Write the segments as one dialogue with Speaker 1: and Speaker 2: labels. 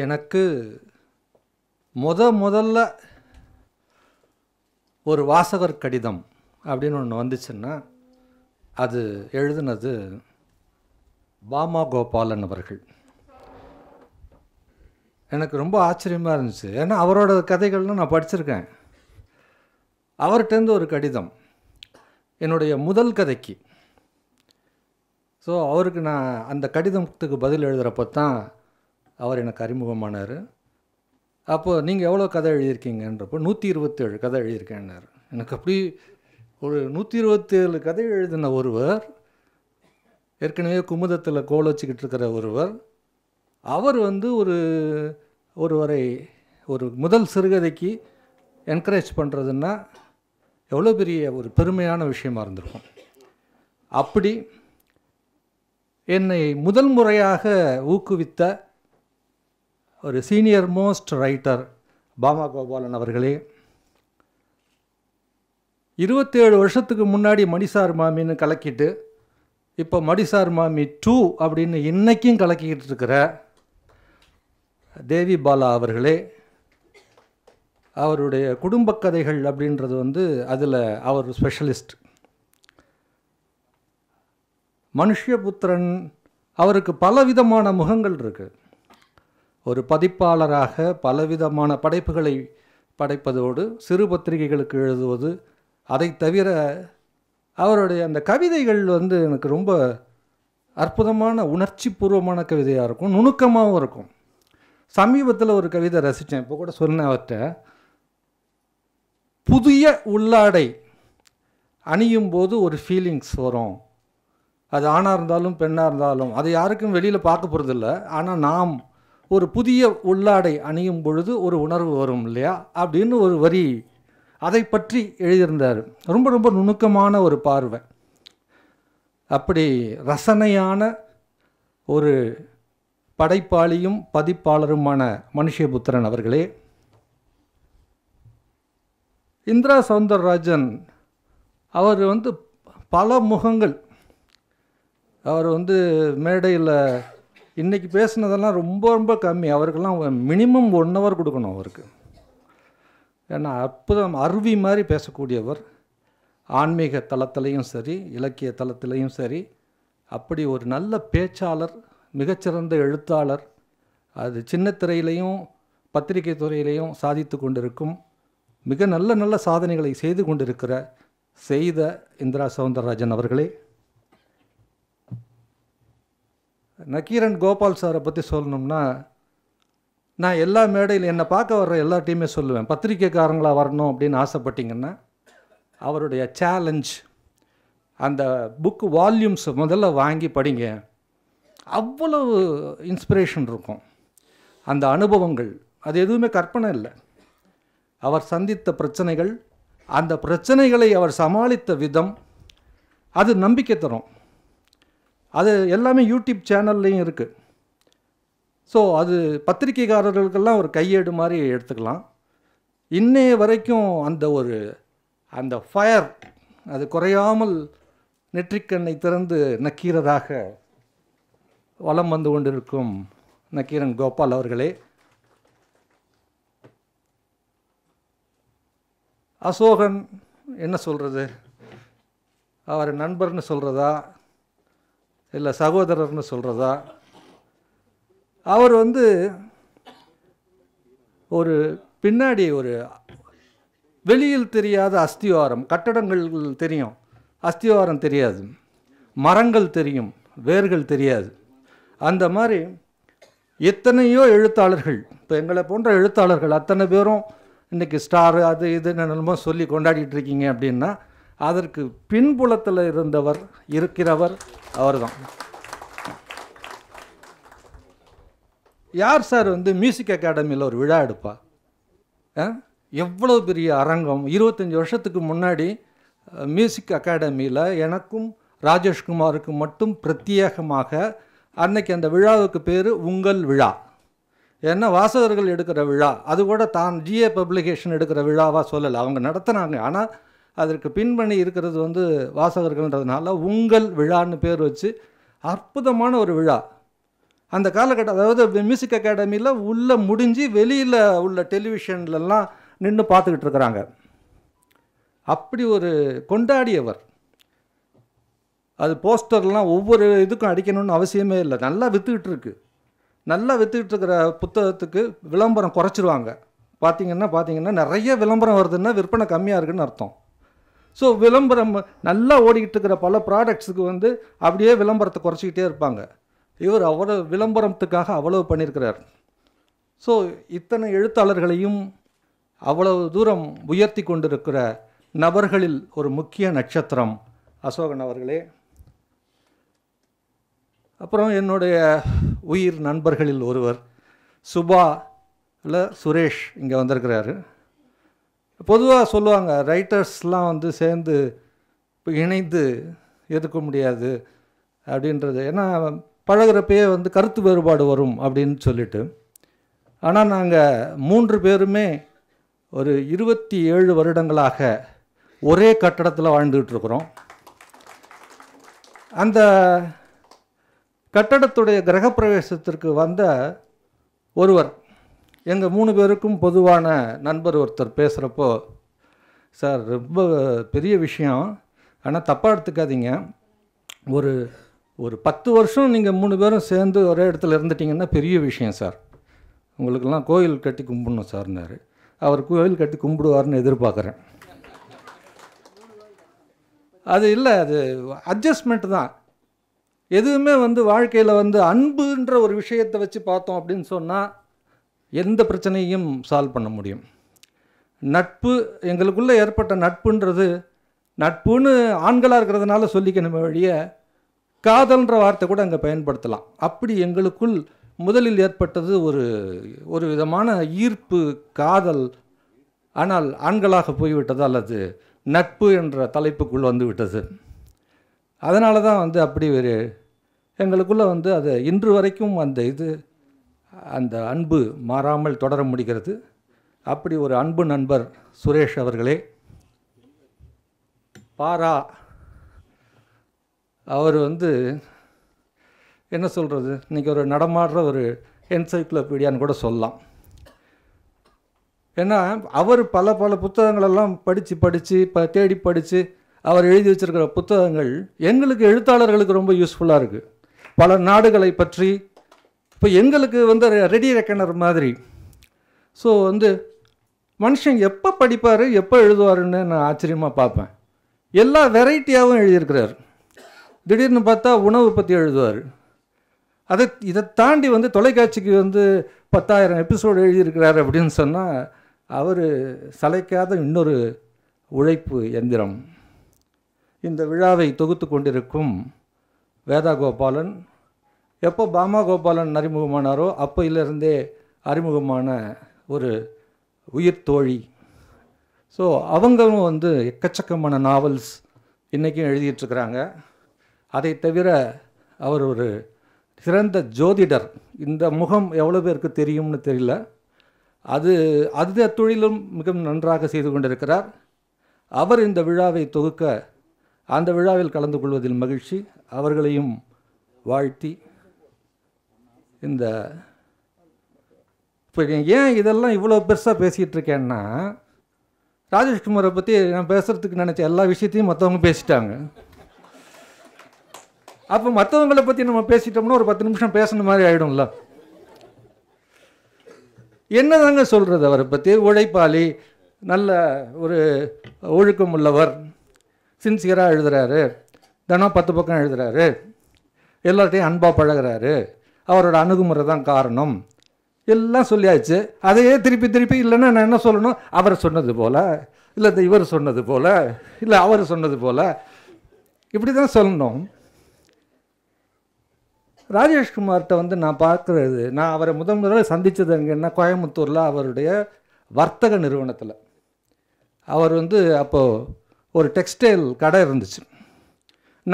Speaker 1: எனக்கு முத முதல்ல ஒரு வாசகர் கடிதம் அப்படின்னு ஒன்று வந்துச்சுன்னா அது எழுதுனது பாமா கோபாலன் அவர்கள் எனக்கு ரொம்ப ஆச்சரியமாக இருந்துச்சு ஏன்னா அவரோட கதைகள்லாம் நான் படிச்சிருக்கேன் அவர்கிட்டேருந்து ஒரு கடிதம் என்னுடைய முதல் கதைக்கு ஸோ அவருக்கு நான் அந்த கடிதத்துக்கு பதில் எழுதுகிறப்போ தான் அவர் எனக்கு அறிமுகமானார் அப்போது நீங்கள் எவ்வளோ கதை எழுதியிருக்கீங்கன்றப்போ நூற்றி இருபத்தேழு கதை எழுதியிருக்கேன்னார் எனக்கு அப்படி ஒரு நூற்றி இருபத்தேழு கதை எழுதின ஒருவர் ஏற்கனவே குமுதத்தில் கோல் வச்சுக்கிட்டு இருக்கிற ஒருவர் அவர் வந்து ஒரு ஒருவரை ஒரு முதல் சிறுகதைக்கு என்கரேஜ் பண்ணுறதுன்னா எவ்வளோ பெரிய ஒரு பெருமையான விஷயமா இருந்திருக்கும் அப்படி என்னை முதல் முறையாக ஊக்குவித்த ஒரு senior most writer Bama Gopalan அவர்களே இருபத்தேழு வருஷத்துக்கு முன்னாடி மணிசார் மாமின்னு கலக்கிட்டு இப்போ மடிசார் மாமி டூ அப்படின்னு இன்றைக்கும் கலக்கிக்கிட்டு இருக்கிற தேவி பாலா அவர்களே அவருடைய குடும்ப கதைகள் அப்படின்றது வந்து அதில் அவர் ஸ்பெஷலிஸ்ட் மனுஷ்யபுத்திரன் அவருக்கு பலவிதமான முகங்கள் இருக்குது ஒரு பதிப்பாளராக பலவிதமான படைப்புகளை படைப்பதோடு சிறு பத்திரிகைகளுக்கு எழுதுவது அதை தவிர அவருடைய அந்த கவிதைகள் வந்து எனக்கு ரொம்ப அற்புதமான உணர்ச்சி பூர்வமான கவிதையாக இருக்கும் நுணுக்கமாகவும் இருக்கும் சமீபத்தில் ஒரு கவிதை ரசித்தேன் இப்போ கூட சொன்னேன் அவர்கிட்ட புதிய உள்ளாடை அணியும் போது ஒரு ஃபீலிங்ஸ் வரும் அது ஆணாக இருந்தாலும் பெண்ணாக இருந்தாலும் அது யாருக்கும் வெளியில் பார்க்க போகிறதில்ல ஆனால் நாம் ஒரு புதிய உள்ளாடை அணியும் பொழுது ஒரு உணர்வு வரும் இல்லையா அப்படின்னு ஒரு வரி அதை பற்றி எழுதியிருந்தார் ரொம்ப ரொம்ப நுணுக்கமான ஒரு பார்வை அப்படி ரசனையான ஒரு படைப்பாளியும் பதிப்பாளருமான மனுஷபுத்திரன் அவர்களே இந்திரா சவுந்தரராஜன் அவர் வந்து பல முகங்கள் அவர் வந்து மேடையில் இன்றைக்கி பேசுனதெல்லாம் ரொம்ப ரொம்ப கம்மி அவருக்கெல்லாம் மினிமம் ஒன் ஹவர் கொடுக்கணும் அவருக்கு ஏன்னா அற்புதம் அருவி மாதிரி பேசக்கூடியவர் ஆன்மீக தளத்திலையும் சரி இலக்கிய தளத்திலையும் சரி அப்படி ஒரு நல்ல பேச்சாளர் மிகச்சிறந்த எழுத்தாளர் அது சின்ன திரையிலையும் பத்திரிகை துறையிலையும் சாதித்து கொண்டிருக்கும் மிக நல்ல நல்ல சாதனைகளை செய்து கொண்டிருக்கிற செய்த இந்திரா சவுந்தரராஜன் அவர்களே நக்கீரன் கோபால் சாரை பற்றி சொல்லணும்னா நான் எல்லா மேடையில் என்னை பார்க்க வர்ற எல்லா டீமே சொல்லுவேன் பத்திரிக்கைக்காரங்களாக வரணும் அப்படின்னு ஆசைப்பட்டிங்கன்னா அவருடைய சேலஞ்ச் அந்த புக்கு வால்யூம்ஸ் முதல்ல வாங்கி படிங்க அவ்வளவு இன்ஸ்பிரேஷன் இருக்கும் அந்த அனுபவங்கள் அது எதுவுமே கற்பனை இல்லை அவர் சந்தித்த பிரச்சனைகள் அந்த பிரச்சனைகளை அவர் சமாளித்த விதம் அது நம்பிக்கை தரும் அது எல்லாமே யூடியூப் சேனல்லையும் இருக்குது ஸோ அது பத்திரிகைக்காரர்களுக்கெல்லாம் ஒரு கையேடு மாதிரி எடுத்துக்கலாம் இன்னைய வரைக்கும் அந்த ஒரு அந்த ஃபயர் அது குறையாமல் நெற்றிக்கண்ணை திறந்து நக்கீரராக வலம் வந்து கொண்டிருக்கும் நக்கீரன் கோபால் அவர்களே அசோகன் என்ன சொல்கிறது அவர் நண்பர்னு சொல்கிறதா இல்லை சகோதரர்னு சொல்கிறதா அவர் வந்து ஒரு பின்னாடி ஒரு வெளியில் தெரியாத அஸ்திவாரம் கட்டடங்கள் தெரியும் அஸ்திவாரம் தெரியாது மரங்கள் தெரியும் வேர்கள் தெரியாது அந்த மாதிரி எத்தனையோ எழுத்தாளர்கள் இப்போ எங்களை போன்ற எழுத்தாளர்கள் அத்தனை பேரும் இன்றைக்கி ஸ்டார் அது இதுன்னு என்னென்னமோ சொல்லி கொண்டாடிட்டுருக்கீங்க அப்படின்னா அதற்கு பின்புலத்தில் இருந்தவர் இருக்கிறவர் அவர்தான் யார் சார் வந்து மியூசிக் அகாடமியில் ஒரு விழா எடுப்பா எவ்வளோ பெரிய அரங்கம் இருபத்தஞ்சி வருஷத்துக்கு முன்னாடி மியூசிக் அகாடமியில் எனக்கும் ராஜேஷ்குமாருக்கும் மட்டும் பிரத்யேகமாக அன்னைக்கு அந்த விழாவுக்கு பேர் உங்கள் விழா என்ன வாசகர்கள் எடுக்கிற விழா அது கூட தான் ஜிஏ பப்ளிகேஷன் எடுக்கிற விழாவாக சொல்லலை அவங்க நடத்துனாங்க ஆனால் அதற்கு பின்பணி இருக்கிறது வந்து வாசகர்கள்ன்றதுனால உங்கள் விழான்னு பேர் வச்சு அற்புதமான ஒரு விழா அந்த காலகட்டம் அதாவது மியூசிக் அகாடமியில் உள்ளே முடிஞ்சு வெளியில் உள்ள டெலிவிஷன்லலாம் நின்று பார்த்துக்கிட்டு இருக்கிறாங்க அப்படி ஒரு கொண்டாடியவர் அது போஸ்டர்லாம் ஒவ்வொரு இதுக்கும் அடிக்கணும்னு அவசியமே இல்லை நல்லா விற்றுக்கிட்டு இருக்கு நல்லா விற்றுக்கிட்டு இருக்கிற புத்தகத்துக்கு விளம்பரம் குறைச்சிருவாங்க பார்த்தீங்கன்னா பார்த்தீங்கன்னா நிறைய விளம்பரம் வருதுன்னா விற்பனை கம்மியாக இருக்குன்னு அர்த்தம் ஸோ விளம்பரம் நல்லா ஓடிக்கிட்டு இருக்கிற பல ப்ராடக்ட்ஸுக்கு வந்து அப்படியே விளம்பரத்தை குறைச்சிக்கிட்டே இருப்பாங்க இவர் அவ்வளோ விளம்பரத்துக்காக அவ்வளவு பண்ணியிருக்கிறார் ஸோ இத்தனை எழுத்தாளர்களையும் அவ்வளவு தூரம் உயர்த்தி கொண்டிருக்கிற நபர்களில் ஒரு முக்கிய நட்சத்திரம் அசோகன் அவர்களே அப்புறம் என்னுடைய உயிர் நண்பர்களில் ஒருவர் சுபா இல்லை சுரேஷ் இங்கே வந்திருக்கிறாரு பொதுவாக சொல்லுவாங்க ரைட்டர்ஸ்லாம் வந்து சேர்ந்து இணைந்து எதிர்க்க முடியாது அப்படின்றது ஏன்னா பழகிறப்பயே வந்து கருத்து வேறுபாடு வரும் அப்படின்னு சொல்லிட்டு ஆனால் நாங்கள் மூன்று பேருமே ஒரு இருபத்தி ஏழு வருடங்களாக ஒரே கட்டடத்தில் வாழ்ந்துகிட்ருக்குறோம் அந்த கட்டடத்துடைய கிரகப்பிரவேசத்திற்கு வந்த ஒருவர் எங்கள் மூணு பேருக்கும் பொதுவான நண்பர் ஒருத்தர் பேசுகிறப்போ சார் ரொம்ப பெரிய விஷயம் ஆனால் தப்பாக எடுத்துக்காதீங்க ஒரு ஒரு பத்து வருஷம் நீங்கள் மூணு பேரும் சேர்ந்து ஒரே இடத்துல இருந்துட்டிங்கன்னா பெரிய விஷயம் சார் உங்களுக்கெல்லாம் கோயில் கட்டி கும்பிடணும் சார்னார் அவர் கோயில் கட்டி கும்பிடுவார்னு எதிர்பார்க்குறேன் அது இல்லை அது அட்ஜஸ்ட்மெண்ட் தான் எதுவுமே வந்து வாழ்க்கையில் வந்து அன்புன்ற ஒரு விஷயத்தை வச்சு பார்த்தோம் அப்படின்னு சொன்னால் எந்த பிரச்சனையும் சால்வ் பண்ண முடியும் நட்பு எங்களுக்குள்ளே ஏற்பட்ட நட்புன்றது நட்புன்னு ஆண்களாக இருக்கிறதுனால சொல்லிக்கணும் வழிய காதல்ன்ற வார்த்தை கூட அங்கே பயன்படுத்தலாம் அப்படி எங்களுக்குள் முதலில் ஏற்பட்டது ஒரு ஒரு விதமான ஈர்ப்பு காதல் ஆனால் ஆண்களாக போய்விட்டது அல்லது நட்பு என்ற தலைப்புக்குள் வந்து விட்டது அதனால தான் வந்து அப்படி ஒரு எங்களுக்குள்ளே வந்து அது இன்று வரைக்கும் அந்த இது அந்த அன்பு மாறாமல் தொடர முடிகிறது அப்படி ஒரு அன்பு நண்பர் சுரேஷ் அவர்களே பாரா அவர் வந்து என்ன சொல்கிறது இன்றைக்கி ஒரு நடமாடுற ஒரு என்சைக்ளோபீடியான்னு கூட சொல்லலாம் ஏன்னா அவர் பல பல புத்தகங்களெல்லாம் படித்து படித்து ப தேடி படித்து அவர் எழுதி வச்சுருக்கிற புத்தகங்கள் எங்களுக்கு எழுத்தாளர்களுக்கு ரொம்ப யூஸ்ஃபுல்லாக இருக்குது பல நாடுகளை பற்றி இப்போ எங்களுக்கு வந்து ரெடி ரெக்கனர் மாதிரி ஸோ வந்து மனுஷன் எப்போ படிப்பார் எப்போ எழுதுவாருன்னு நான் ஆச்சரியமாக பார்ப்பேன் எல்லா வெரைட்டியாகவும் எழுதியிருக்கிறார் திடீர்னு பார்த்தா உணவு பற்றி எழுதுவார் அதை இதை தாண்டி வந்து தொலைக்காட்சிக்கு வந்து பத்தாயிரம் எபிசோடு எழுதியிருக்கிறார் அப்படின்னு சொன்னால் அவர் சளைக்காத இன்னொரு உழைப்பு எந்திரம் இந்த விழாவை தொகுத்து கொண்டிருக்கும் வேதாகோபாலன் எப்போ பாமா கோபாலன் அறிமுகமானாரோ அப்போயிலிருந்தே அறிமுகமான ஒரு உயிர் தோழி ஸோ அவங்களும் வந்து எக்கச்சக்கமான நாவல்ஸ் இன்றைக்கும் எழுதிட்டுருக்கிறாங்க அதை தவிர அவர் ஒரு சிறந்த ஜோதிடர் இந்த முகம் எவ்வளோ பேருக்கு தெரியும்னு தெரியல அது அது தொழிலும் மிகவும் நன்றாக செய்து கொண்டிருக்கிறார் அவர் இந்த விழாவை தொகுக்க அந்த விழாவில் கலந்து கொள்வதில் மகிழ்ச்சி அவர்களையும் வாழ்த்தி இந்த இப்போ ஏன் இதெல்லாம் இவ்வளோ பெருசாக பேசிகிட்டு இருக்கேன்னா ராஜேஷ்குமாரை பற்றி நான் பேசுகிறதுக்கு நினச்ச எல்லா விஷயத்தையும் மற்றவங்க பேசிட்டாங்க அப்போ மற்றவங்களை பற்றி நம்ம பேசிட்டோம்னா ஒரு பத்து நிமிஷம் பேசுன மாதிரி ஆகிடும்ல என்னதாங்க சொல்கிறது அவரை பற்றி உழைப்பாளி நல்ல ஒரு ஒழுக்கம் உள்ளவர் சின்சியராக எழுதுகிறாரு தினம் பத்து பக்கம் எழுதுகிறாரு எல்லார்ட்டையும் அன்பாக பழகிறாரு அவரோட அணுகுமுறை தான் காரணம் எல்லாம் சொல்லியாச்சு அதையே திருப்பி திருப்பி இல்லைன்னா நான் என்ன சொல்லணும் அவர் சொன்னது போல் இல்லை இந்த இவர் சொன்னது போல் இல்லை அவர் சொன்னது போல் இப்படி தான் சொல்லணும் ராஜேஷ்குமார்கிட்ட வந்து நான் பார்க்குறது நான் அவரை முதன் முதலாக சந்தித்தது எங்கன்னா கோயம்புத்தூரில் அவருடைய வர்த்தக நிறுவனத்தில் அவர் வந்து அப்போது ஒரு டெக்ஸ்டைல் கடை இருந்துச்சு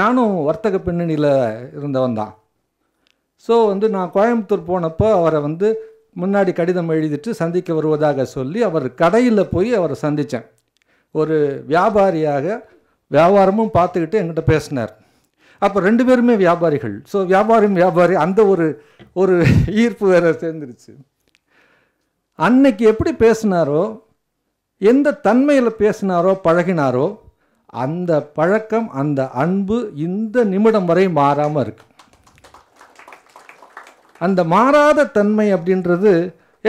Speaker 1: நானும் வர்த்தக பின்னணியில் இருந்தவன் தான் ஸோ வந்து நான் கோயம்புத்தூர் போனப்போ அவரை வந்து முன்னாடி கடிதம் எழுதிட்டு சந்திக்க வருவதாக சொல்லி அவர் கடையில் போய் அவரை சந்தித்தேன் ஒரு வியாபாரியாக வியாபாரமும் பார்த்துக்கிட்டு என்கிட்ட பேசினார் அப்போ ரெண்டு பேருமே வியாபாரிகள் ஸோ வியாபாரியும் வியாபாரி அந்த ஒரு ஒரு ஈர்ப்பு வேற சேர்ந்துருச்சு அன்னைக்கு எப்படி பேசினாரோ எந்த தன்மையில் பேசினாரோ பழகினாரோ அந்த பழக்கம் அந்த அன்பு இந்த நிமிடம் வரை மாறாமல் இருக்குது அந்த மாறாத தன்மை அப்படின்றது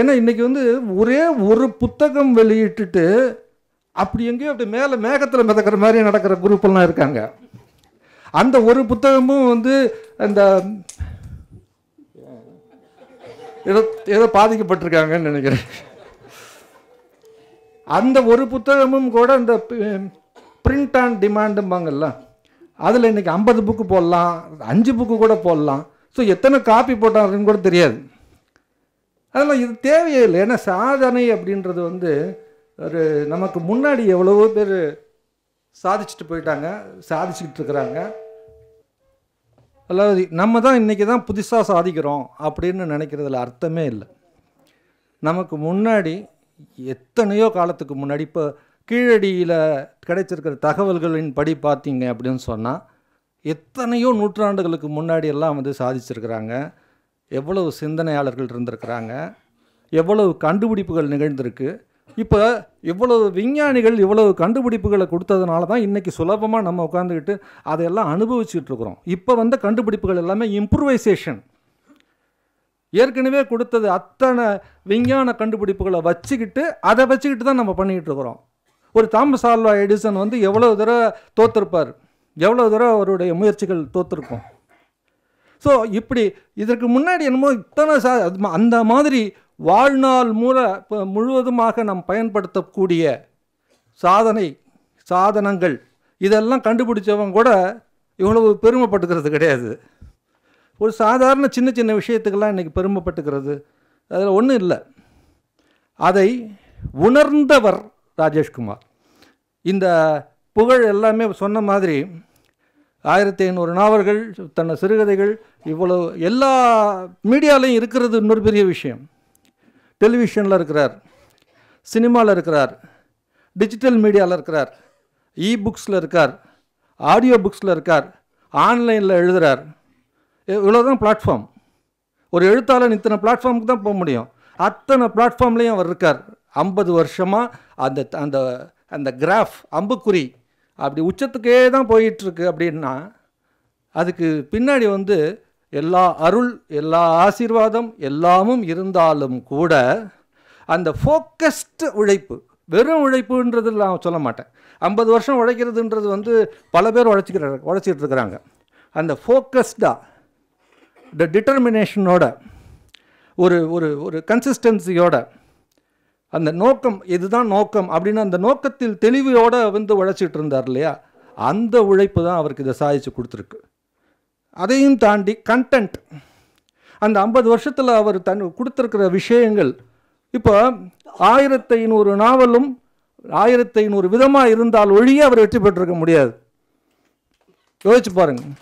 Speaker 1: ஏன்னா இன்றைக்கி வந்து ஒரே ஒரு புத்தகம் வெளியிட்டுட்டு அப்படி எங்கேயோ அப்படி மேலே மேகத்தில் மிதக்கிற மாதிரி நடக்கிற குரூப்பெல்லாம் இருக்காங்க அந்த ஒரு புத்தகமும் வந்து அந்த ஏதோ ஏதோ பாதிக்கப்பட்டிருக்காங்கன்னு நினைக்கிறேன் அந்த ஒரு புத்தகமும் கூட இந்த பிரிண்ட் ஆன் டிமாண்டும்பாங்கல்ல அதில் இன்றைக்கி ஐம்பது புக்கு போடலாம் அஞ்சு புக்கு கூட போடலாம் ஸோ எத்தனை காப்பி போட்டாங்கன்னு கூட தெரியாது அதெல்லாம் இது தேவையே இல்லை ஏன்னா சாதனை அப்படின்றது வந்து ஒரு நமக்கு முன்னாடி எவ்வளவோ பேர் சாதிச்சுட்டு போயிட்டாங்க சாதிச்சுக்கிட்டு இருக்கிறாங்க அதாவது நம்ம தான் இன்றைக்கி தான் புதுசாக சாதிக்கிறோம் அப்படின்னு நினைக்கிறதுல அர்த்தமே இல்லை நமக்கு முன்னாடி எத்தனையோ காலத்துக்கு முன்னாடி இப்போ கீழடியில் கிடைச்சிருக்கிற தகவல்களின் படி பார்த்தீங்க அப்படின்னு சொன்னால் எத்தனையோ நூற்றாண்டுகளுக்கு முன்னாடி எல்லாம் வந்து சாதிச்சிருக்கிறாங்க எவ்வளவு சிந்தனையாளர்கள் இருந்திருக்கிறாங்க எவ்வளவு கண்டுபிடிப்புகள் நிகழ்ந்திருக்கு இப்போ இவ்வளவு விஞ்ஞானிகள் இவ்வளவு கண்டுபிடிப்புகளை கொடுத்ததுனால தான் இன்றைக்கி சுலபமாக நம்ம உட்காந்துக்கிட்டு அதையெல்லாம் அனுபவிச்சுட்டு இருக்கிறோம் இப்போ வந்த கண்டுபிடிப்புகள் எல்லாமே இம்ப்ரூவைசேஷன் ஏற்கனவே கொடுத்தது அத்தனை விஞ்ஞான கண்டுபிடிப்புகளை வச்சுக்கிட்டு அதை வச்சுக்கிட்டு தான் நம்ம பண்ணிக்கிட்டு இருக்கிறோம் ஒரு தாமஸ் ஆல்வா எடிசன் வந்து எவ்வளோ தடவை தோற்றுருப்பார் எவ்வளோ தூரம் அவருடைய முயற்சிகள் தோற்றுருக்கும் ஸோ இப்படி இதற்கு முன்னாடி என்னமோ இத்தனை சா அந்த மாதிரி வாழ்நாள் மூல முழுவதுமாக நாம் பயன்படுத்தக்கூடிய சாதனை சாதனங்கள் இதெல்லாம் கண்டுபிடிச்சவங்க கூட இவ்வளவு பெருமைப்பட்டுக்கிறது கிடையாது ஒரு சாதாரண சின்ன சின்ன விஷயத்துக்கெல்லாம் இன்றைக்கி பெருமைப்பட்டுக்கிறது அதில் ஒன்றும் இல்லை அதை உணர்ந்தவர் ராஜேஷ்குமார் இந்த புகழ் எல்லாமே சொன்ன மாதிரி ஆயிரத்தி ஐநூறு நாவல்கள் தன்னை சிறுகதைகள் இவ்வளோ எல்லா மீடியாலையும் இருக்கிறது இன்னொரு பெரிய விஷயம் டெலிவிஷனில் இருக்கிறார் சினிமாவில் இருக்கிறார் டிஜிட்டல் மீடியாவில் இருக்கிறார் இ புக்ஸில் இருக்கார் ஆடியோ புக்ஸில் இருக்கார் ஆன்லைனில் எழுதுகிறார் இவ்வளோ தான் பிளாட்ஃபார்ம் ஒரு எழுத்தாளன் இத்தனை பிளாட்ஃபார்முக்கு தான் போக முடியும் அத்தனை பிளாட்ஃபார்ம்லேயும் அவர் இருக்கார் ஐம்பது வருஷமாக அந்த அந்த அந்த கிராஃப் அம்புக்குறி அப்படி உச்சத்துக்கே தான் போயிட்டுருக்கு அப்படின்னா அதுக்கு பின்னாடி வந்து எல்லா அருள் எல்லா ஆசீர்வாதம் எல்லாமும் இருந்தாலும் கூட அந்த ஃபோக்கஸ்டு உழைப்பு வெறும் உழைப்புன்றது நான் சொல்ல மாட்டேன் ஐம்பது வருஷம் உழைக்கிறதுன்றது வந்து பல பேர் உழைச்சிக்கிற உழைச்சிட்டு இருக்கிறாங்க அந்த ஃபோக்கஸ்டாக இந்த டிட்டர்மினேஷனோட ஒரு ஒரு ஒரு கன்சிஸ்டன்சியோட அந்த நோக்கம் இதுதான் நோக்கம் அப்படின்னு அந்த நோக்கத்தில் தெளிவோடு வந்து உழைச்சிட்டு இருந்தார் இல்லையா அந்த உழைப்பு தான் அவருக்கு இதை சாதிச்சு கொடுத்துருக்கு அதையும் தாண்டி கண்டென்ட் அந்த ஐம்பது வருஷத்தில் அவர் தன் கொடுத்துருக்கிற விஷயங்கள் இப்போ ஆயிரத்தி ஐநூறு நாவலும் ஆயிரத்தி ஐநூறு விதமாக இருந்தால் ஒழியே அவர் வெற்றி பெற்றிருக்க முடியாது யோசிச்சு பாருங்கள்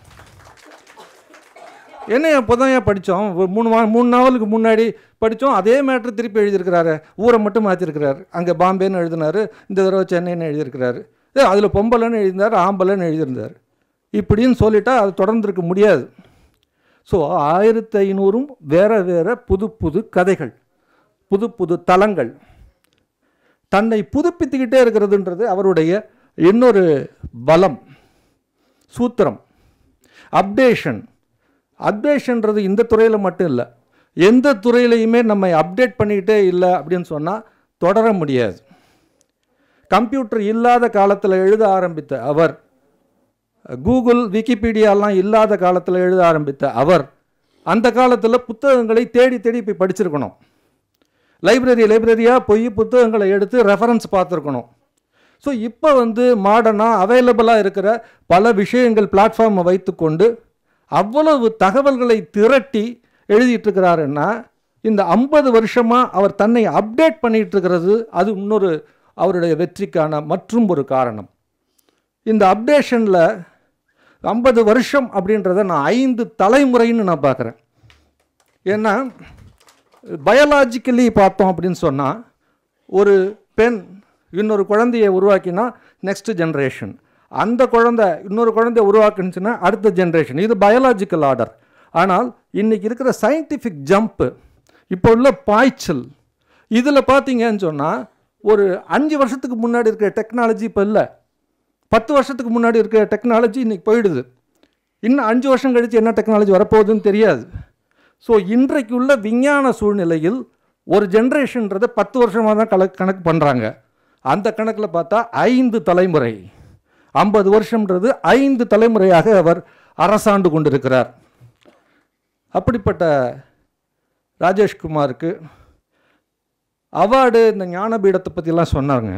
Speaker 1: என்ன அப்போ தான் ஏன் படித்தோம் மூணு மா மூணு நாவலுக்கு முன்னாடி படித்தோம் அதே மேட்ரு திருப்பி எழுதியிருக்கிறாரு ஊரை மட்டும் மாற்றிருக்கிறாரு அங்கே பாம்பேன்னு எழுதினார் இந்த தடவை சென்னைன்னு எழுதியிருக்கிறாரு ஏ அதில் பொம்பளைன்னு எழுதியிருந்தார் ஆம்பளைன்னு எழுதியிருந்தார் இப்படின்னு சொல்லிட்டால் அது தொடர்ந்துருக்க முடியாது ஸோ ஆயிரத்தி ஐநூறும் வேறு வேறு புது புது கதைகள் புது புது தலங்கள் தன்னை புதுப்பித்துக்கிட்டே இருக்கிறதுன்றது அவருடைய இன்னொரு பலம் சூத்திரம் அப்டேஷன் அப்டேஷன்றது இந்த துறையில் மட்டும் இல்லை எந்த துறையிலையுமே நம்ம அப்டேட் பண்ணிக்கிட்டே இல்லை அப்படின்னு சொன்னால் தொடர முடியாது கம்ப்யூட்டர் இல்லாத காலத்தில் எழுத ஆரம்பித்த அவர் கூகுள் விக்கிபீடியாலாம் இல்லாத காலத்தில் எழுத ஆரம்பித்த அவர் அந்த காலத்தில் புத்தகங்களை தேடி தேடி போய் படிச்சிருக்கணும் லைப்ரரி லைப்ரரியாக போய் புத்தகங்களை எடுத்து ரெஃபரன்ஸ் பார்த்துருக்கணும் ஸோ இப்போ வந்து மாடர்னாக அவைலபிளாக இருக்கிற பல விஷயங்கள் பிளாட்ஃபார்மை வைத்துக்கொண்டு அவ்வளவு தகவல்களை திரட்டி எழுதிட்டுருக்கிறாருன்னா இந்த ஐம்பது வருஷமாக அவர் தன்னை அப்டேட் பண்ணிகிட்டு இருக்கிறது அது இன்னொரு அவருடைய வெற்றிக்கான மற்றும் ஒரு காரணம் இந்த அப்டேஷனில் ஐம்பது வருஷம் அப்படின்றத நான் ஐந்து தலைமுறைன்னு நான் பார்க்குறேன் ஏன்னா பயாலாஜிக்கலி பார்த்தோம் அப்படின்னு சொன்னால் ஒரு பெண் இன்னொரு குழந்தையை உருவாக்கினா நெக்ஸ்ட் ஜென்ரேஷன் அந்த குழந்தை இன்னொரு குழந்தைய உருவாக்குனுச்சுன்னா அடுத்த ஜென்ரேஷன் இது பயாலாஜிக்கல் ஆர்டர் ஆனால் இன்றைக்கி இருக்கிற சயின்டிஃபிக் ஜம்ப்பு இப்போ உள்ள பாய்ச்சல் இதில் பார்த்தீங்கன்னு சொன்னால் ஒரு அஞ்சு வருஷத்துக்கு முன்னாடி இருக்கிற டெக்னாலஜி இப்போ இல்லை பத்து வருஷத்துக்கு முன்னாடி இருக்கிற டெக்னாலஜி இன்றைக்கி போயிடுது இன்னும் அஞ்சு வருஷம் கழித்து என்ன டெக்னாலஜி வரப்போகுதுன்னு தெரியாது ஸோ இன்றைக்கு உள்ள விஞ்ஞான சூழ்நிலையில் ஒரு ஜென்ரேஷன்றதை பத்து வருஷமாக தான் கல கணக்கு பண்ணுறாங்க அந்த கணக்கில் பார்த்தா ஐந்து தலைமுறை ஐம்பது வருஷம்ன்றது ஐந்து தலைமுறையாக அவர் அரசாண்டு கொண்டிருக்கிறார் அப்படிப்பட்ட ராஜேஷ்குமாருக்கு அவார்டு இந்த ஞானபீடத்தை பற்றிலாம் சொன்னாருங்க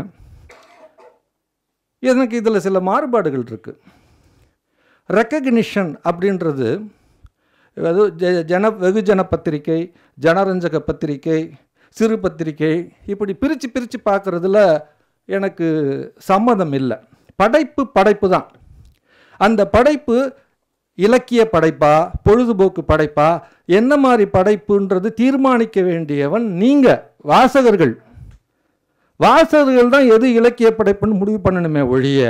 Speaker 1: எனக்கு இதில் சில மாறுபாடுகள் இருக்குது ரெக்கக்னிஷன் அப்படின்றது ஜன வெகுஜன பத்திரிக்கை ஜனரஞ்சக பத்திரிக்கை சிறு பத்திரிக்கை இப்படி பிரித்து பிரித்து பார்க்குறதுல எனக்கு சம்மதம் இல்லை படைப்பு படைப்பு தான் அந்த படைப்பு இலக்கிய படைப்பா பொழுதுபோக்கு படைப்பா என்ன மாதிரி படைப்புன்றது தீர்மானிக்க வேண்டியவன் நீங்கள் வாசகர்கள் வாசகர்கள் தான் எது இலக்கிய படைப்புன்னு முடிவு பண்ணணுமே ஒழிய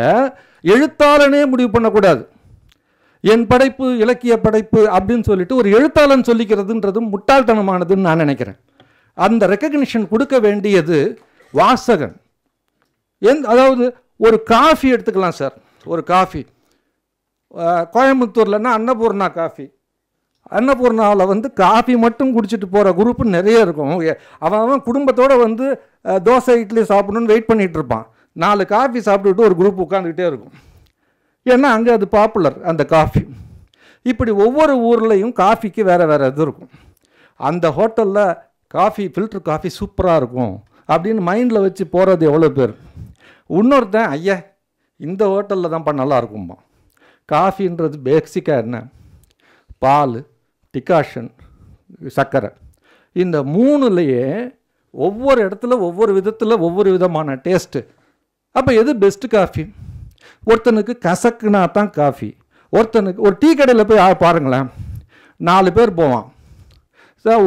Speaker 1: எழுத்தாளனே முடிவு பண்ணக்கூடாது என் படைப்பு இலக்கிய படைப்பு அப்படின்னு சொல்லிட்டு ஒரு எழுத்தாளன் சொல்லிக்கிறதுன்றதும் முட்டாள்தனமானதுன்னு நான் நினைக்கிறேன் அந்த ரெக்கக்னிஷன் கொடுக்க வேண்டியது வாசகன் எந் அதாவது ஒரு காஃபி எடுத்துக்கலாம் சார் ஒரு காஃபி கோயம்புத்தூர்லன்னா அன்னபூர்ணா காஃபி அன்னபூர்ணாவில் வந்து காஃபி மட்டும் குடிச்சிட்டு போகிற குரூப்பு நிறைய இருக்கும் அவன் அவன் குடும்பத்தோடு வந்து தோசை இட்லி சாப்பிடணுன்னு வெயிட் பண்ணிகிட்டு இருப்பான் நாலு காஃபி சாப்பிட்டுட்டு ஒரு குரூப் உட்காந்துக்கிட்டே இருக்கும் ஏன்னா அங்கே அது பாப்புலர் அந்த காஃபி இப்படி ஒவ்வொரு ஊர்லேயும் காஃபிக்கு வேறு வேறு இது இருக்கும் அந்த ஹோட்டலில் காஃபி ஃபில்ட்ரு காஃபி சூப்பராக இருக்கும் அப்படின்னு மைண்டில் வச்சு போகிறது எவ்வளோ பேர் இன்னொருத்தன் ஐயா இந்த ஹோட்டலில் தான்ப்பா நல்லா இருக்கும்பா காஃபின்றது பேசிக்காக என்ன பால் டிகாஷன் சர்க்கரை இந்த மூணுலேயே ஒவ்வொரு இடத்துல ஒவ்வொரு விதத்தில் ஒவ்வொரு விதமான டேஸ்ட்டு அப்போ எது பெஸ்ட்டு காஃபி ஒருத்தனுக்கு கசக்குனா தான் காஃபி ஒருத்தனுக்கு ஒரு டீ கடையில் போய் பாருங்களேன் நாலு பேர் போவான்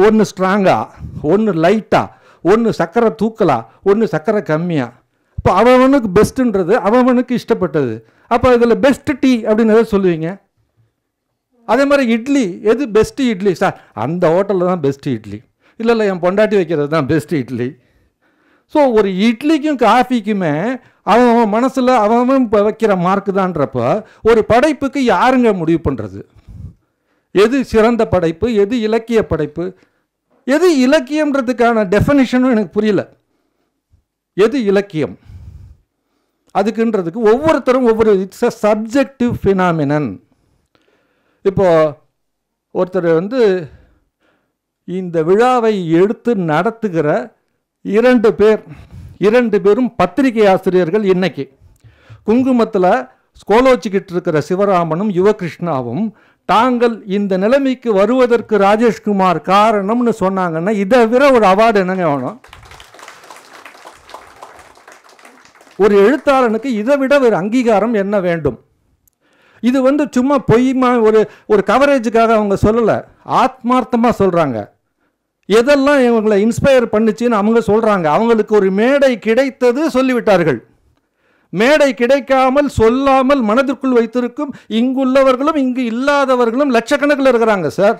Speaker 1: ஒன்று ஸ்ட்ராங்காக ஒன்று லைட்டாக ஒன்று சர்க்கரை தூக்கலாக ஒன்று சர்க்கரை கம்மியாக இப்போ அவனுக்கு பெஸ்ட்டுன்றது அவனுக்கு இஷ்டப்பட்டது அப்போ இதில் பெஸ்ட் டீ அப்படின்னு சொல்லுவீங்க அதே மாதிரி இட்லி எது பெஸ்ட்டு இட்லி சார் அந்த ஹோட்டலில் தான் பெஸ்ட்டு இட்லி இல்லை இல்லை என் பொண்டாட்டி வைக்கிறது தான் பெஸ்ட்டு இட்லி ஸோ ஒரு இட்லிக்கும் காஃபிக்குமே அவன் அவன் மனசில் அவன் வைக்கிற மார்க் தான்றப்ப ஒரு படைப்புக்கு யாருங்க முடிவு பண்ணுறது எது சிறந்த படைப்பு எது இலக்கிய படைப்பு எது இலக்கியன்றதுக்கான டெஃபனிஷனும் எனக்கு புரியல எது இலக்கியம் அதுக்குன்றதுக்கு ஒவ்வொருத்தரும் ஒவ்வொரு இட்ஸ் அ சப்ஜெக்டிவ் ஃபினாமினன் இப்போது ஒருத்தர் வந்து இந்த விழாவை எடுத்து நடத்துகிற இரண்டு பேர் இரண்டு பேரும் பத்திரிகை ஆசிரியர்கள் இன்னைக்கு குங்குமத்தில் ஸ்கோலோச்சிக்கிட்டு இருக்கிற சிவராமனும் யுவகிருஷ்ணாவும் தாங்கள் இந்த நிலைமைக்கு வருவதற்கு ராஜேஷ்குமார் காரணம்னு சொன்னாங்கன்னா இதை விட ஒரு அவார்டு என்னங்க வேணும் ஒரு எழுத்தாளனுக்கு இதை விட ஒரு அங்கீகாரம் என்ன வேண்டும் இது வந்து சும்மா பொய்மா ஒரு ஒரு கவரேஜுக்காக அவங்க சொல்லலை ஆத்மார்த்தமாக சொல்கிறாங்க எதெல்லாம் இவங்களை இன்ஸ்பயர் பண்ணுச்சுன்னு அவங்க சொல்கிறாங்க அவங்களுக்கு ஒரு மேடை கிடைத்தது சொல்லிவிட்டார்கள் மேடை கிடைக்காமல் சொல்லாமல் மனதிற்குள் வைத்திருக்கும் இங்குள்ளவர்களும் இங்கு இல்லாதவர்களும் லட்சக்கணக்கில் இருக்கிறாங்க சார்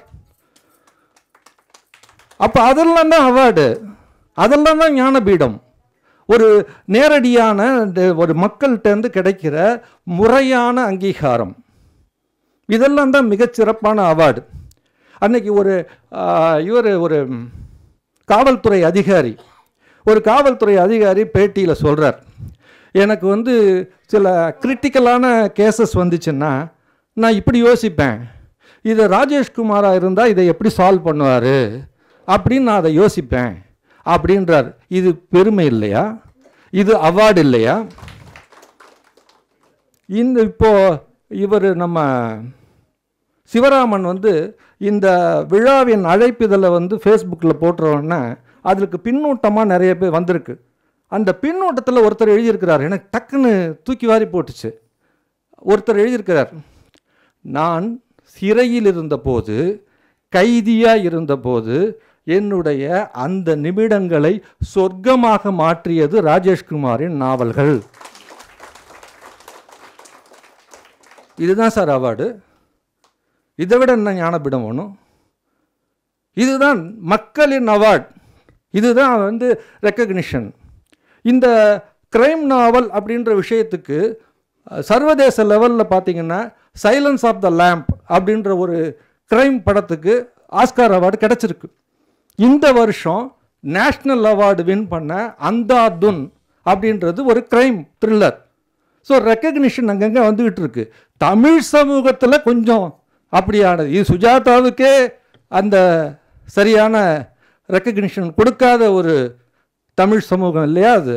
Speaker 1: அப்போ அதெல்லாம் தான் அவார்டு அதெல்லாம் தான் ஞானபீடம் ஒரு நேரடியான ஒரு மக்கள்கிட்டேருந்து கிடைக்கிற முறையான அங்கீகாரம் இதெல்லாம் தான் மிகச்சிறப்பான அவார்டு அன்னைக்கு ஒரு இவர் ஒரு காவல்துறை அதிகாரி ஒரு காவல்துறை அதிகாரி பேட்டியில் சொல்கிறார் எனக்கு வந்து சில கிரிட்டிக்கலான கேசஸ் வந்துச்சுன்னா நான் இப்படி யோசிப்பேன் இதை ராஜேஷ்குமாராக இருந்தால் இதை எப்படி சால்வ் பண்ணுவார் அப்படின்னு நான் அதை யோசிப்பேன் அப்படின்றார் இது பெருமை இல்லையா இது அவார்டு இல்லையா இந்த இப்போ இவர் நம்ம சிவராமன் வந்து இந்த விழாவின் அழைப்புதலை வந்து ஃபேஸ்புக்கில் போட்டுறோன்னா அதற்கு பின்னூட்டமாக நிறைய பேர் வந்திருக்கு அந்த பின்னூட்டத்தில் ஒருத்தர் எழுதியிருக்கிறார் எனக்கு டக்குன்னு தூக்கி வாரி போட்டுச்சு ஒருத்தர் எழுதியிருக்கிறார் நான் சிறையில் இருந்தபோது கைதியாக இருந்தபோது என்னுடைய அந்த நிமிடங்களை சொர்க்கமாக மாற்றியது ராஜேஷ்குமாரின் நாவல்கள் இதுதான் சார் அவார்டு இதை விட என்ன ஞானப்பீடம் ஒன்றும் இதுதான் மக்களின் அவார்ட் இதுதான் வந்து ரெக்கக்னிஷன் இந்த க்ரைம் நாவல் அப்படின்ற விஷயத்துக்கு சர்வதேச லெவலில் பார்த்தீங்கன்னா சைலன்ஸ் ஆஃப் த லேம்ப் அப்படின்ற ஒரு க்ரைம் படத்துக்கு ஆஸ்கார் அவார்டு கிடச்சிருக்கு இந்த வருஷம் நேஷ்னல் அவார்டு வின் பண்ண அந்தாதுன் அப்படின்றது ஒரு க்ரைம் த்ரில்லர் ஸோ ரெக்கக்னிஷன் அங்கங்கே வந்துக்கிட்டு இருக்கு தமிழ் சமூகத்தில் கொஞ்சம் அப்படியானது இது சுஜாதாவுக்கே அந்த சரியான ரெக்கக்னிஷன் கொடுக்காத ஒரு தமிழ் சமூகம் இல்லையா அது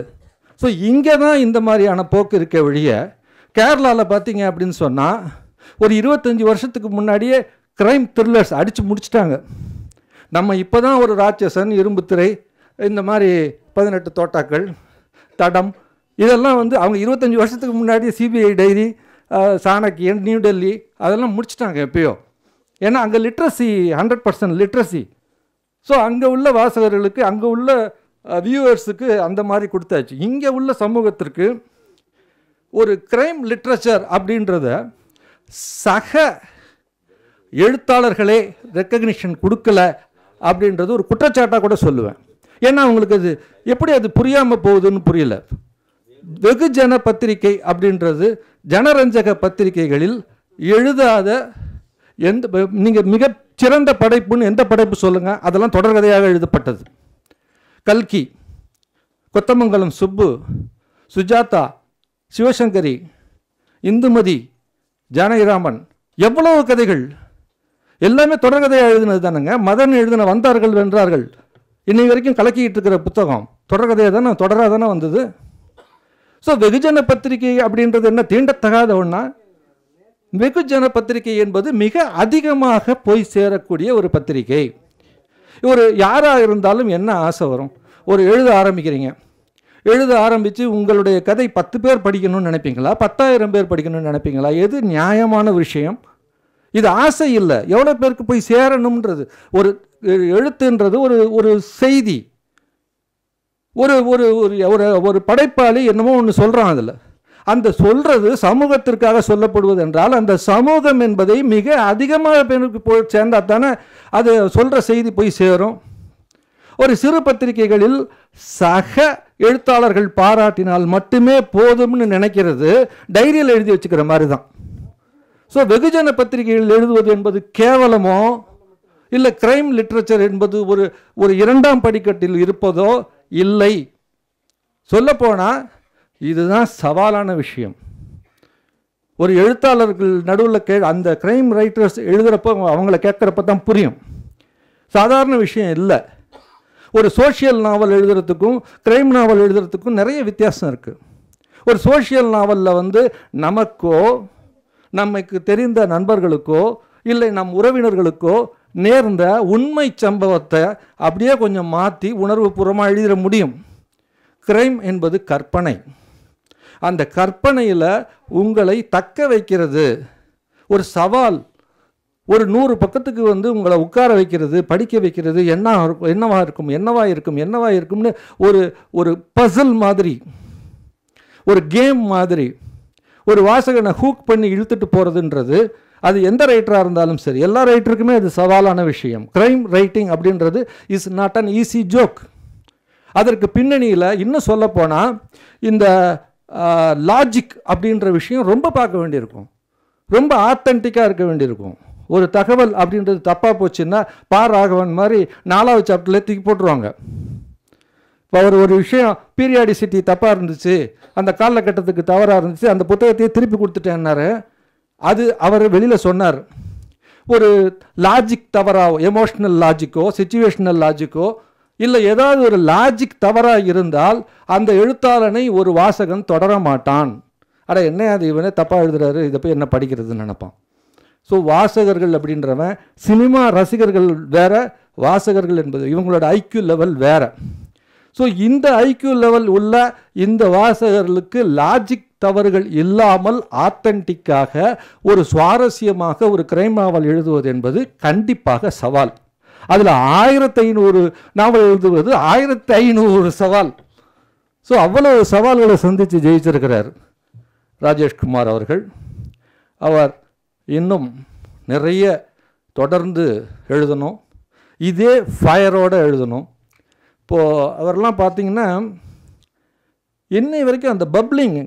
Speaker 1: ஸோ இங்கே தான் இந்த மாதிரியான போக்கு இருக்க வழிய கேரளாவில் பார்த்தீங்க அப்படின்னு சொன்னால் ஒரு இருபத்தஞ்சி வருஷத்துக்கு முன்னாடியே க்ரைம் த்ரில்லர்ஸ் அடித்து முடிச்சிட்டாங்க நம்ம இப்போ தான் ஒரு ராட்சசன் இரும்புத்திரை இந்த மாதிரி பதினெட்டு தோட்டாக்கள் தடம் இதெல்லாம் வந்து அவங்க இருபத்தஞ்சி வருஷத்துக்கு முன்னாடி CBI diary Chanakyan new Delhi அதெல்லாம் முடிச்சிட்டாங்க எப்பயோ ஏன்னா அங்கே literacy hundred percent literacy so அங்கே உள்ள வாசகர்களுக்கு அங்கே உள்ள வியூவர்ஸுக்கு அந்த மாதிரி கொடுத்தாச்சு இங்கே உள்ள சமூகத்திற்கு ஒரு கிரைம் லிட்ரேச்சர் அப்படின்றத சக எழுத்தாளர்களே ரெக்கக்னிஷன் கொடுக்கல அப்படின்றது ஒரு குற்றச்சாட்டாக கூட சொல்லுவேன் ஏன்னா அவங்களுக்கு அது எப்படி அது புரியாமல் போகுதுன்னு புரியல வெகுஜன பத்திரிகை அப்படின்றது ஜனரஞ்சக பத்திரிகைகளில் எழுதாத எந்த நீங்கள் மிக சிறந்த படைப்புன்னு எந்த படைப்பு சொல்லுங்கள் அதெல்லாம் தொடர்கதையாக எழுதப்பட்டது கல்கி கொத்தமங்கலம் சுப்பு சுஜாதா சிவசங்கரி இந்துமதி ஜானகிராமன் எவ்வளவு கதைகள் எல்லாமே தொடர்கதையாக எழுதினது தானுங்க மதன் எழுதின வந்தார்கள் வென்றார்கள் இன்னை வரைக்கும் கலக்கிக்கிட்டு இருக்கிற புத்தகம் தொடர்கதையாக தானே தொடராக தானே வந்தது ஸோ வெகுஜன பத்திரிகை அப்படின்றது என்ன தீண்டத்தகாத ஒன்றா வெகுஜன பத்திரிகை என்பது மிக அதிகமாக போய் சேரக்கூடிய ஒரு பத்திரிகை ஒரு யாராக இருந்தாலும் என்ன ஆசை வரும் ஒரு எழுத ஆரம்பிக்கிறீங்க எழுத ஆரம்பித்து உங்களுடைய கதை பத்து பேர் படிக்கணும்னு நினைப்பீங்களா பத்தாயிரம் பேர் படிக்கணும்னு நினைப்பீங்களா எது நியாயமான விஷயம் இது ஆசை இல்லை எவ்வளோ பேருக்கு போய் சேரணும்ன்றது ஒரு எழுத்துன்றது ஒரு ஒரு செய்தி ஒரு ஒரு ஒரு ஒரு படைப்பாளி என்னமோ ஒன்று சொல்கிறான் அதில் அந்த சொல்கிறது சமூகத்திற்காக சொல்லப்படுவது என்றால் அந்த சமூகம் என்பதை மிக அதிகமாக பேருக்கு போய் சேர்ந்தா தானே அது சொல்கிற செய்தி போய் சேரும் ஒரு சிறு பத்திரிகைகளில் சக எழுத்தாளர்கள் பாராட்டினால் மட்டுமே போதும்னு நினைக்கிறது டைரியில் எழுதி வச்சுக்கிற மாதிரி தான் ஸோ வெகுஜன பத்திரிகைகள் எழுதுவது என்பது கேவலமோ இல்லை கிரைம் லிட்ரேச்சர் என்பது ஒரு ஒரு இரண்டாம் படிக்கட்டில் இருப்பதோ இல்லை சொல்லப்போனால் இதுதான் சவாலான விஷயம் ஒரு எழுத்தாளர்கள் நடுவில் கே அந்த கிரைம் ரைட்டர்ஸ் எழுதுகிறப்ப அவங்கள கேட்குறப்ப தான் புரியும் சாதாரண விஷயம் இல்லை ஒரு சோஷியல் நாவல் எழுதுறதுக்கும் கிரைம் நாவல் எழுதுறதுக்கும் நிறைய வித்தியாசம் இருக்குது ஒரு சோஷியல் நாவலில் வந்து நமக்கோ நமக்கு தெரிந்த நண்பர்களுக்கோ இல்லை நம் உறவினர்களுக்கோ நேர்ந்த உண்மை சம்பவத்தை அப்படியே கொஞ்சம் மாற்றி உணர்வு பூர்வமாக எழுதிட முடியும் கிரைம் என்பது கற்பனை அந்த கற்பனையில் உங்களை தக்க வைக்கிறது ஒரு சவால் ஒரு நூறு பக்கத்துக்கு வந்து உங்களை உட்கார வைக்கிறது படிக்க வைக்கிறது என்ன இருக்கும் என்னவாக இருக்கும் என்னவாக இருக்கும் என்னவாக இருக்கும்னு ஒரு ஒரு பசில் மாதிரி ஒரு கேம் மாதிரி ஒரு வாசகனை ஹூக் பண்ணி இழுத்துட்டு போகிறதுன்றது அது எந்த ரைட்டராக இருந்தாலும் சரி எல்லா ரைட்டருக்குமே அது சவாலான விஷயம் க்ரைம் ரைட்டிங் அப்படின்றது is not an easy joke அதற்கு பின்னணியில் இன்னும் சொல்லப்போனால் இந்த லாஜிக் அப்படின்ற விஷயம் ரொம்ப பார்க்க வேண்டியிருக்கும் ரொம்ப ஆத்தன்டிக்காக இருக்க வேண்டியிருக்கும் ஒரு தகவல் அப்படின்றது தப்பாக போச்சுன்னா பார் ராகவன் மாதிரி நாலாவது சாப்டர்லேயே தூக்கி போட்டுருவாங்க இப்போ அவர் ஒரு விஷயம் பீரியாடிசிட்டி தப்பாக இருந்துச்சு அந்த காலகட்டத்துக்கு தவறாக இருந்துச்சு அந்த புத்தகத்தையே திருப்பி கொடுத்துட்டேன்னாரு அது அவர் வெளியில் சொன்னார் ஒரு லாஜிக் தவறாக எமோஷ்னல் லாஜிக்கோ சுச்சுவேஷனல் லாஜிக்கோ இல்லை ஏதாவது ஒரு லாஜிக் தவறாக இருந்தால் அந்த எழுத்தாளனை ஒரு வாசகன் தொடர மாட்டான் அட என்ன அது இவனே தப்பாக எழுதுறாரு இதை போய் என்ன படிக்கிறதுன்னு நினப்பான் ஸோ வாசகர்கள் அப்படின்றவன் சினிமா ரசிகர்கள் வேற வாசகர்கள் என்பது இவங்களோட ஐக்கியூ லெவல் வேறு ஸோ இந்த ஐக்கியூ லெவல் உள்ள இந்த வாசகர்களுக்கு லாஜிக் தவறுகள் இல்லாமல் ஆத்தன்டிக்காக ஒரு சுவாரஸ்யமாக ஒரு கிரைம் நாவல் எழுதுவது என்பது கண்டிப்பாக சவால் அதில் ஆயிரத்தி ஐநூறு நாவல் எழுதுவது ஆயிரத்தி ஐநூறு சவால் ஸோ அவ்வளவு சவால்களை சந்தித்து ஜெயிச்சிருக்கிறார் ராஜேஷ்குமார் அவர்கள் அவர் இன்னும் நிறைய தொடர்ந்து எழுதணும் இதே ஃபயரோடு எழுதணும் இப்போது அவரெல்லாம் பார்த்திங்கன்னா இன்னை வரைக்கும் அந்த பப்ளிங்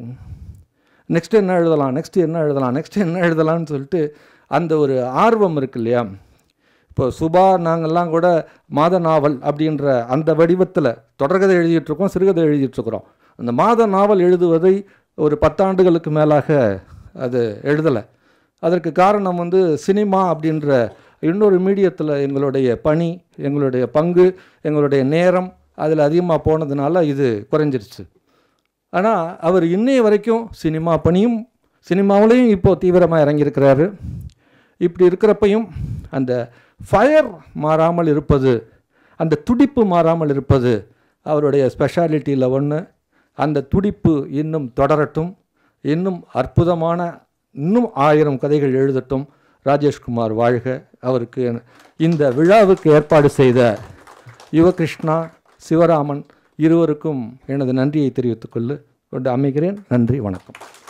Speaker 1: நெக்ஸ்ட் என்ன எழுதலாம் நெக்ஸ்ட் என்ன எழுதலாம் நெக்ஸ்ட் என்ன எழுதலாம்னு சொல்லிட்டு அந்த ஒரு ஆர்வம் இருக்கு இல்லையா இப்போ சுபா நாங்கள்லாம் கூட மாத நாவல் அப்படின்ற அந்த வடிவத்தில் தொடர்கதை எழுதிட்டுருக்கோம் சிறுகதை எழுதிட்டுருக்குறோம் அந்த மாத நாவல் எழுதுவதை ஒரு பத்தாண்டுகளுக்கு மேலாக அது எழுதலை அதற்கு காரணம் வந்து சினிமா அப்படின்ற இன்னொரு மீடியத்தில் எங்களுடைய பணி எங்களுடைய பங்கு எங்களுடைய நேரம் அதில் அதிகமாக போனதுனால இது குறைஞ்சிருச்சு ஆனால் அவர் இன்னைய வரைக்கும் சினிமா பணியும் சினிமாவிலையும் இப்போது தீவிரமாக இறங்கியிருக்கிறாரு இப்படி இருக்கிறப்பையும் அந்த ஃபயர் மாறாமல் இருப்பது அந்த துடிப்பு மாறாமல் இருப்பது அவருடைய ஸ்பெஷாலிட்டியில் ஒன்று அந்த துடிப்பு இன்னும் தொடரட்டும் இன்னும் அற்புதமான இன்னும் ஆயிரம் கதைகள் எழுதட்டும் ராஜேஷ்குமார் வாழ்க அவருக்கு இந்த விழாவுக்கு ஏற்பாடு செய்த யுவகிருஷ்ணா சிவராமன் இருவருக்கும் எனது நன்றியை தெரிவித்துக்கொள்ள கொண்டு அமைகிறேன் நன்றி வணக்கம்